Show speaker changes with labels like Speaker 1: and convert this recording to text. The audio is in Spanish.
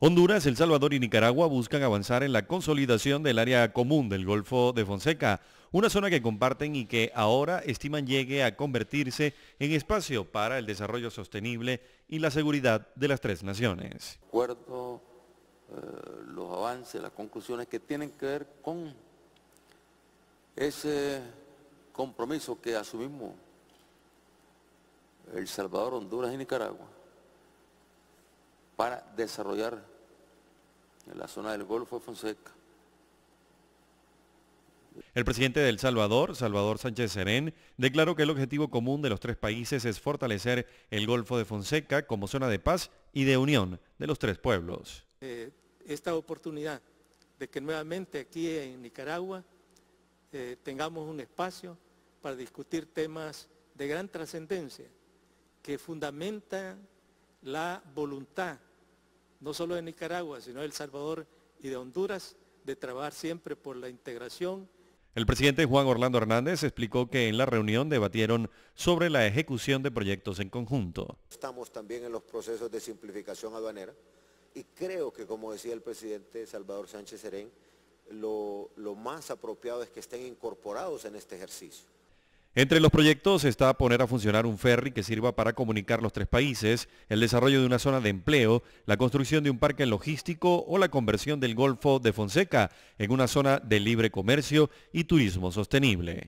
Speaker 1: Honduras, El Salvador y Nicaragua buscan avanzar en la consolidación del área común del Golfo de Fonseca, una zona que comparten y que ahora estiman llegue a convertirse en espacio para el desarrollo sostenible y la seguridad de las tres naciones.
Speaker 2: Eh, los avances, las conclusiones que tienen que ver con ese compromiso que asumimos El Salvador, Honduras y Nicaragua para desarrollar la zona del Golfo de Fonseca.
Speaker 1: El presidente del Salvador, Salvador Sánchez Serén, declaró que el objetivo común de los tres países es fortalecer el Golfo de Fonseca como zona de paz y de unión de los tres pueblos.
Speaker 3: Eh, esta oportunidad de que nuevamente aquí en Nicaragua eh, tengamos un espacio para discutir temas de gran trascendencia que fundamentan la voluntad no solo de Nicaragua, sino de El Salvador y de Honduras, de trabajar siempre por la integración.
Speaker 1: El presidente Juan Orlando Hernández explicó que en la reunión debatieron sobre la ejecución de proyectos en conjunto.
Speaker 4: Estamos también en los procesos de simplificación aduanera y creo que, como decía el presidente Salvador Sánchez Serén, lo más apropiado es que estén incorporados en este ejercicio.
Speaker 1: Entre los proyectos está poner a funcionar un ferry que sirva para comunicar los tres países, el desarrollo de una zona de empleo, la construcción de un parque logístico o la conversión del Golfo de Fonseca en una zona de libre comercio y turismo sostenible.